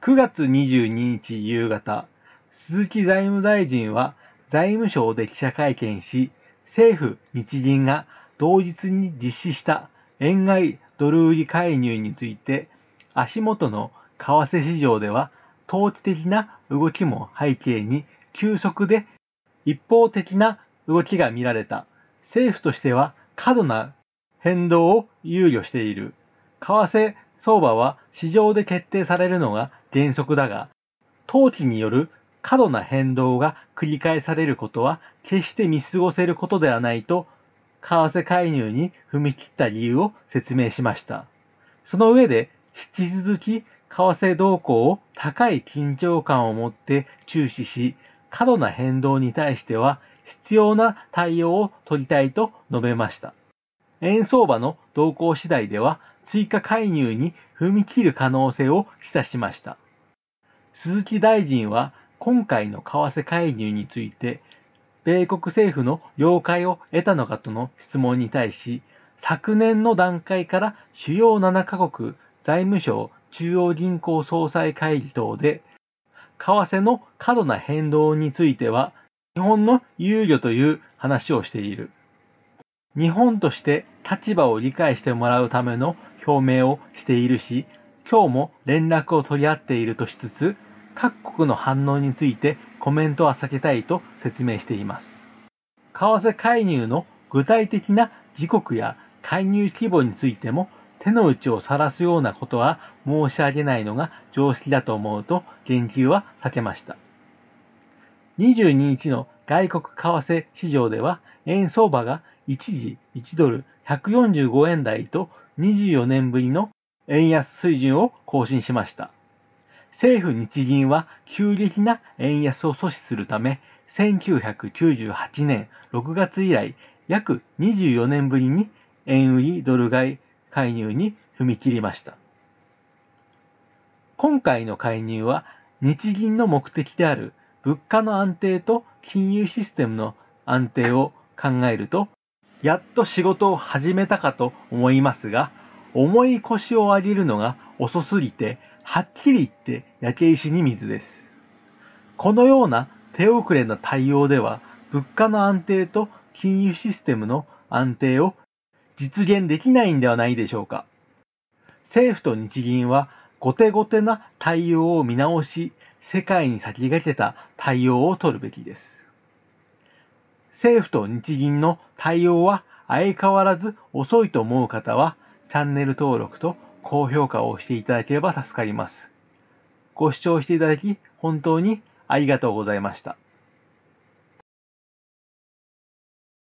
9月22日夕方、鈴木財務大臣は財務省で記者会見し、政府、日銀が同日に実施した円買いドル売り介入について、足元の為替市場では投機的な動きも背景に急速で一方的な動きが見られた。政府としては過度な変動を憂慮している。為替相場は市場で決定されるのが原則だが、投機による過度な変動が繰り返されることは決して見過ごせることではないと、為替介入に踏み切った理由を説明しました。その上で、引き続き為替動向を高い緊張感を持って注視し、過度な変動に対しては必要な対応を取りたいと述べました。円相場の動向次第では追加介入に踏み切る可能性を示唆しました。鈴木大臣は今回の為替介入について、米国政府の了解を得たのかとの質問に対し、昨年の段階から主要7カ国財務省中央銀行総裁会議等で、為替の過度な変動については、日本の憂慮という話をしている。日本として立場を理解してもらうための表明をしているし、今日も連絡を取り合っているとしつつ、各国の反応についてコメントは避けたいと説明しています。為替介入の具体的な時刻や介入規模についても手の内を晒すようなことは申し上げないのが常識だと思うと言及は避けました。22日の外国為替市場では円相場が一時1ドル145円台と24年ぶりの円安水準を更新しました。政府日銀は急激な円安を阻止するため、1998年6月以来、約24年ぶりに円売りドル買い介入に踏み切りました。今回の介入は日銀の目的である物価の安定と金融システムの安定を考えるとやっと仕事を始めたかと思いますが、重い腰を上げるのが遅すぎて、はっきり言って焼け石に水です。このような手遅れな対応では、物価の安定と金融システムの安定を実現できないんではないでしょうか。政府と日銀は後手後手な対応を見直し、世界に先駆けた対応を取るべきです。政府と日銀の対応は相変わらず遅いと思う方は、チャンネル登録と高評価をしていただければ助かります。ご視聴していただき、本当にありがとうございました。